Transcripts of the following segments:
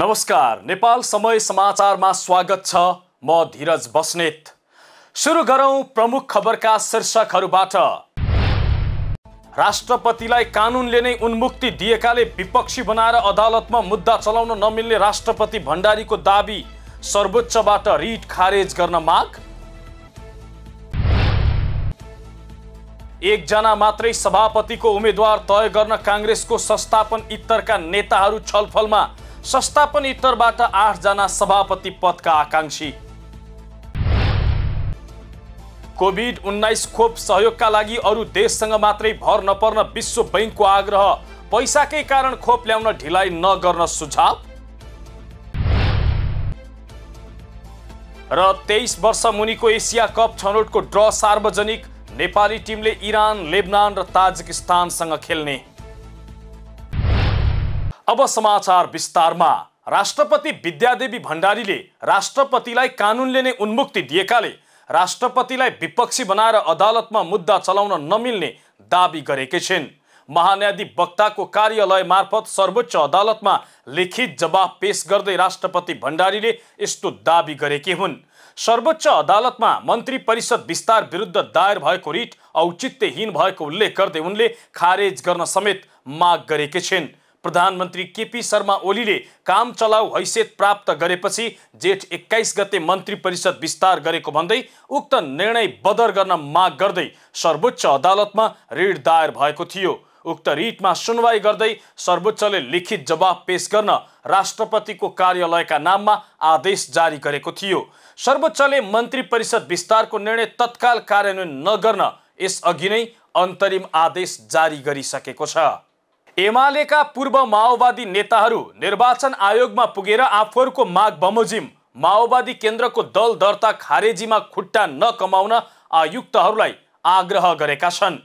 नमस्कार नेपाल समय समाचारमा स्वागत छ म धीरज बस्नेत सुरु गरौँ प्रमुख खबरका शीर्षकहरूबाट राष्ट्रपतिलाई कानुनले नै उन्मुक्ति दिएकाले विपक्षी बनाएर अदालतमा मुद्दा चलाउन नमिल्ने राष्ट्रपति भण्डारीको दावी सर्वोच्चबाट रिट खारेज गर्न माग एकजना मात्रै सभापतिको उम्मेद्वार तय गर्न काङ्ग्रेसको संस्थापन इत्तरका नेताहरू छलफलमा संस्थापन इटरबाट जना सभापति पदका आकाङ्क्षी कोभिड उन्नाइस खोप सहयोगका लागि अरू देशसँग मात्रै भर नपर्न विश्व बैङ्कको आग्रह पैसाकै कारण खोप ल्याउन ढिलाइ नगर्न सुझाव र तेइस वर्ष मुनिको एसिया कप छनौटको ड्र सार्वजनिक नेपाली टिमले इरान लेबनान र ताजिकिस्तानसँग खेल्ने अब समाचार विस्तारमा राष्ट्रपति विद्यादेवी भण्डारीले राष्ट्रपतिलाई कानुनले नै उन्मुक्ति दिएकाले राष्ट्रपतिलाई विपक्षी बनाएर अदालतमा मुद्दा चलाउन नमिल्ने दावी गरेकी छिन् वक्ताको कार्यालय मार्फत सर्वोच्च अदालतमा लिखित जवाब पेश गर्दै राष्ट्रपति भण्डारीले यस्तो दावी गरेकी हुन् सर्वोच्च अदालतमा मन्त्री परिषद विस्तार विरुद्ध दायर भएको रिट औचित्यहीन भएको उल्लेख गर्दै उनले खारेज गर्न समेत माग गरेकी छिन् प्रधानमन्त्री केपी शर्मा ओलीले काम चलाउ हैसियत प्राप्त गरेपछि जेठ एक्काइस गते मन्त्री परिषद विस्तार गरेको भन्दै उक्त निर्णय बदर गर्न माग गर्दै सर्वोच्च अदालतमा रिट दायर भएको थियो उक्त रिटमा सुनवाई गर्दै सर्वोच्चले लिखित जवाब पेश गर्न राष्ट्रपतिको कार्यालयका नाममा आदेश जारी गरेको थियो सर्वोच्चले मन्त्री परिषद विस्तारको निर्णय तत्काल कार्यान्वयन नगर्न यसअघि नै अन्तरिम आदेश जारी गरिसकेको छ एमालेका पूर्व माओवादी नेताहरू निर्वाचन आयोगमा पुगेर आफूहरूको माग बमोजिम माओवादी केन्द्रको दल दर्ता खारेजीमा खुट्टा नकमाउन आयुक्तहरूलाई आग्रह गरेका छन्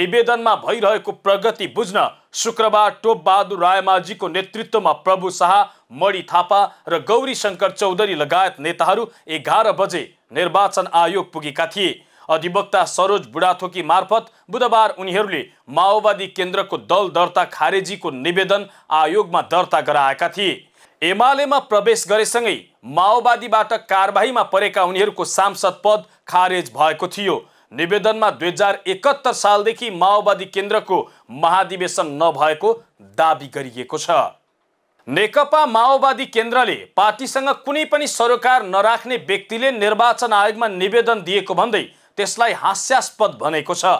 निवेदनमा भइरहेको प्रगति बुझ्न शुक्रबार टोपबहादुर रायमाझीको नेतृत्वमा प्रभु शाह मणि थापा र गौरी शङ्कर चौधरी लगायत नेताहरू एघार बजे निर्वाचन आयोग पुगेका थिए अधिवक्ता सरोज बुढाथोकी मार्फत बुधबार उनीहरूले माओवादी केन्द्रको दल दर्ता खारेजीको निवेदन आयोगमा दर्ता गराएका थिए एमालेमा प्रवेश गरेसँगै माओवादीबाट कारबाहीमा परेका उनीहरूको सांसद पद खारेज भएको थियो निवेदनमा दुई हजार एकहत्तर सालदेखि माओवादी केन्द्रको महाधिवेशन नभएको दावी गरिएको छ नेकपा माओवादी केन्द्रले पार्टीसँग कुनै पनि सरोकार नराख्ने व्यक्तिले निर्वाचन आयोगमा निवेदन दिएको भन्दै त्यसलाई हास्यास्पद भनेको छ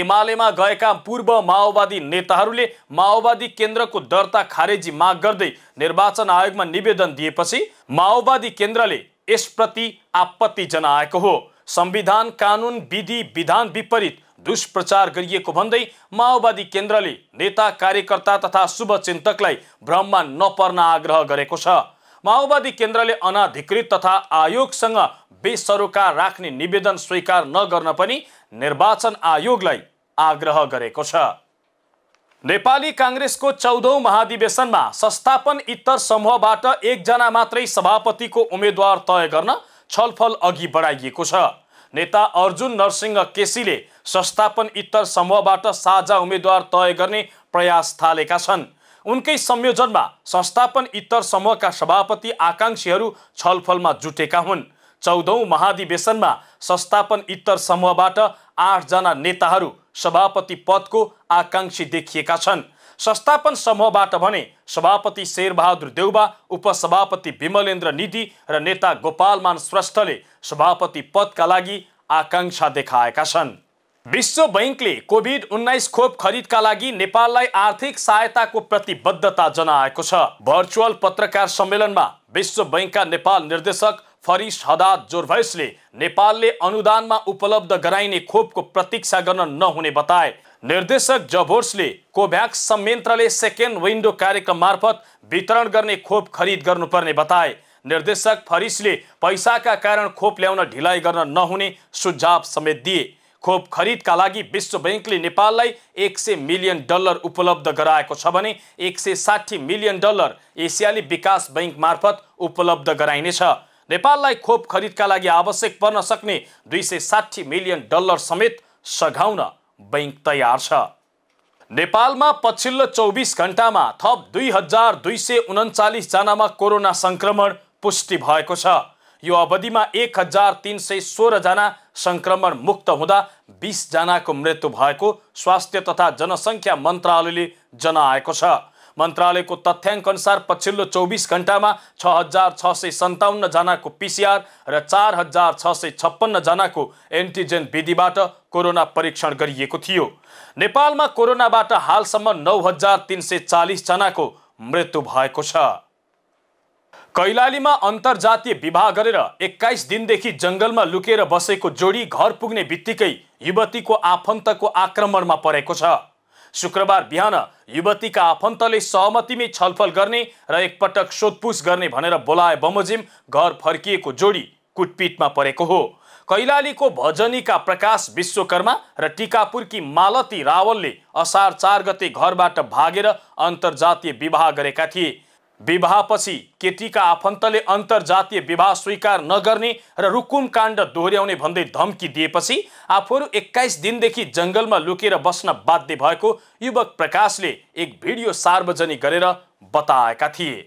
एमालेमा गएका पूर्व माओवादी नेताहरूले माओवादी केन्द्रको दर्ता खारेजी माग गर्दै निर्वाचन आयोगमा निवेदन दिएपछि माओवादी केन्द्रले यसप्रति आपत्ति जनाएको हो संविधान कानुन विधि विधान विपरीत दुष्प्रचार गरिएको भन्दै माओवादी केन्द्रले नेता कार्यकर्ता तथा शुभचिन्तकलाई भ्रममा नपर्न आग्रह गरेको छ माओवादी केन्द्रले अनाधिकृत तथा आयोगसँग बेसरोकार राख्ने निवेदन स्वीकार नगर्न पनि निर्वाचन आयोगलाई आग्रह गरेको छ नेपाली काङ्ग्रेसको चौधौँ महाधिवेशनमा संस्थापन इतर समूहबाट एकजना मात्रै सभापतिको उम्मेद्वार तय गर्न छलफल अघि बढाइएको छ नेता अर्जुन नरसिंह केसीले संस्थापन इतर समूहबाट साझा उम्मेद्वार तय गर्ने प्रयास थालेका छन् उनकै संयोजनमा संस्थापन इतर समूहका सभापति आकाङ्क्षीहरू छलफलमा जुटेका हुन् चौधौँ महाधिवेशनमा संस्थापन इतर समूहबाट आठजना नेताहरू सभापति पदको आकाङ्क्षी देखिएका छन् संस्थापन समूहबाट भने सभापति शेरबहादुर देउबा उपसभापति विमलेन्द्र निधि र नेता गोपालमान श्रेष्ठले सभापति पदका लागि आकाङ्क्षा देखाएका छन् विश्व बैङ्कले कोभिड उन्नाइस खोप खरिदका लागि नेपाललाई आर्थिक सहायताको प्रतिबद्धता जनाएको छ भर्चुअल पत्रकार सम्मेलनमा विश्व बैङ्कका नेपाल निर्देशक फरिस हदाद जोरभैसले नेपालले अनुदानमा उपलब्ध गराइने खोपको प्रतीक्षा गर्न नहुने बताए निर्देशक जभोर्सले कोभ्याक्स संयन्त्रले सेकेन्ड विन्डो कार्यक्रम मार्फत वितरण गर्ने खोप खरिद गर्नुपर्ने बताए निर्देशक फरिसले पैसाका कारण खोप ल्याउन ढिलाइ गर्न नहुने सुझाव समेत दिए खोप खरिदका लागि विश्व ब्याङ्कले नेपाललाई एक सय मिलियन डलर उपलब्ध गराएको छ भने एक सय साठी मिलियन डलर एसियाली विकास बैङ्क मार्फत उपलब्ध गराइनेछ नेपाललाई खोप खरिदका लागि आवश्यक पर्न सक्ने दुई सय साठी मिलियन डलर समेत सघाउन बैङ्क तयार छ नेपालमा पछिल्लो चौबिस घन्टामा थप दुई हजार दुई सय उन्चालिसजनामा कोरोना सङ्क्रमण पुष्टि भएको छ यो अवधिमा एक हजार तिन सय सोह्रजना सङ्क्रमण मुक्त हुँदा बिसजनाको मृत्यु भएको स्वास्थ्य तथा जनसङ्ख्या मन्त्रालयले जनाएको छ मन्त्रालयको अनुसार पछिल्लो चौबिस घन्टामा छ हजार छ सय सन्ताउन्नजनाको पिसिआर र चार हजार छ सय छप्पन्नजनाको एन्टिजेन विधिबाट कोरोना परीक्षण गरिएको थियो नेपालमा कोरोनाबाट हालसम्म नौ हजार तिन सय चालिसजनाको मृत्यु भएको छ कैलालीमा अन्तर्जातीय विवाह गरेर एक्काइस दिनदेखि जङ्गलमा लुकेर बसेको जोडी घर पुग्ने बित्तिकै युवतीको आफन्तको आक्रमणमा परेको छ शुक्रबार बिहान युवतीका आफन्तले सहमतिमै छलफल गर्ने र एकपटक सोधपुछ गर्ने भनेर बोलाए बमोजिम घर फर्किएको जोडी कुटपिटमा परेको हो कैलालीको भजनीका प्रकाश विश्वकर्मा र टिकापुरकी मालती रावलले असार चार गते घरबाट भागेर अन्तर्जातीय विवाह गरेका थिए विवाहपछि केटीका आफन्तले अन्तर्जातीय विवाह स्वीकार नगर्ने र रुकुम काण्ड दोहोऱ्याउने भन्दै धम्की दिएपछि आफूहरू एक्काइस दिनदेखि जङ्गलमा लुकेर बस्न बाध्य भएको युवक प्रकाशले एक भिडियो सार्वजनिक गरेर बताएका थिए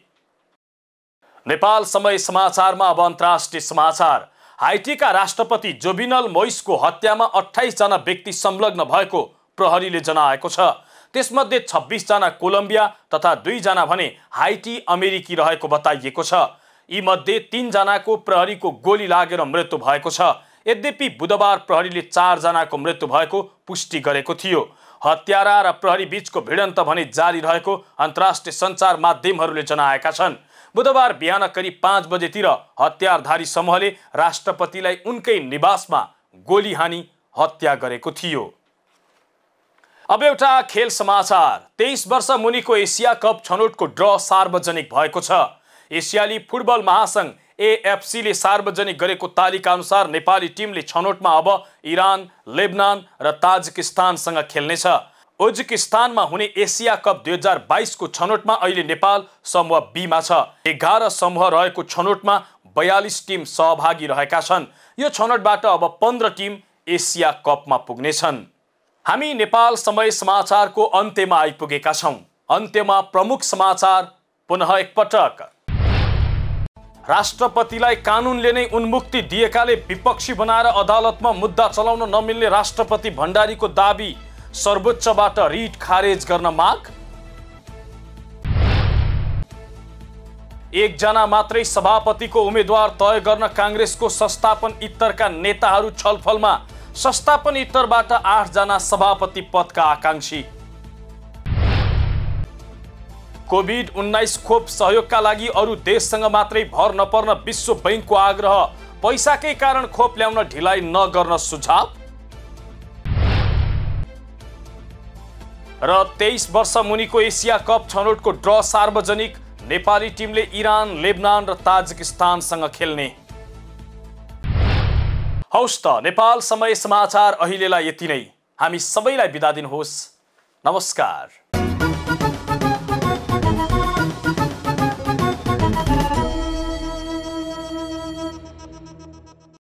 नेपाल समय समाचारमा अब अन्तर्राष्ट्रिय समाचार हाइटीका राष्ट्रपति जोबिनल मोइसको हत्यामा अठाइसजना व्यक्ति संलग्न भएको प्रहरीले जनाएको छ त्यसमध्ये छब्बिसजना कोलम्बिया तथा दुईजना भने हाइटी अमेरिकी रहेको बताइएको छ यी यीमध्ये तिनजनाको प्रहरीको गोली लागेर मृत्यु भएको छ यद्यपि बुधबार प्रहरीले चारजनाको मृत्यु भएको पुष्टि गरेको थियो हत्यारा र प्रहरी बीचको भिडन्त भने जारी रहेको अन्तर्राष्ट्रिय सञ्चार माध्यमहरूले जनाएका छन् बुधबार बिहान करिब पाँच बजेतिर हतियारधारी समूहले राष्ट्रपतिलाई उनकै निवासमा गोली हानी हत्या गरेको थियो अब एउटा खेल समाचार तेइस वर्ष मुनिको एसिया कप छनौटको ड्र सार्वजनिक भएको छ एसियाली फुटबल महासङ्घ एएफसीले सार्वजनिक गरेको तालिका अनुसार नेपाली टिमले छनौटमा अब इरान लेबनान र ताजकिस्तानसँग खेल्नेछ उज्किस्तानमा हुने एसिया कप दुई हजार बाइसको छनौटमा अहिले नेपाल समूह बीमा छ एघार समूह रहेको छनौटमा बयालिस टिम सहभागी रहेका छन् यो छनौटबाट अब पन्ध्र टिम एसिया कपमा पुग्नेछन् हामी नेपाल समय समाचारको अन्त्यमा आइपुगेका छौँ अन्त्यमा प्रमुख समाचार पुनः एकपटक राष्ट्रपतिलाई कानुनले नै उन्मुक्ति दिएकाले विपक्षी बनाएर अदालतमा मुद्दा चलाउन नमिल्ने राष्ट्रपति भण्डारीको दावी सर्वोच्चबाट रिट खारेज गर्न माग एकजना मात्रै सभापतिको उम्मेद्वार तय गर्न काङ्ग्रेसको संस्थापन इत्तरका नेताहरू छलफलमा संस्थापन इतरबाट आठजना सभापति पदका आकाङ्क्षी कोभिड उन्नाइस खोप सहयोगका लागि अरू देशसँग मात्रै भर नपर्न विश्व बैङ्कको आग्रह पैसाकै कारण खोप ल्याउन ढिलाइ नगर्न सुझाव र तेइस वर्ष मुनिको एसिया कप छनौटको ड्र सार्वजनिक नेपाली टिमले इरान लेबनान र ताजिकिस्तानसँग खेल्ने हौस् त नेपाल समय समाचार अहिलेलाई यति नै हामी सबैलाई बिदा दिनुहोस् नमस्कार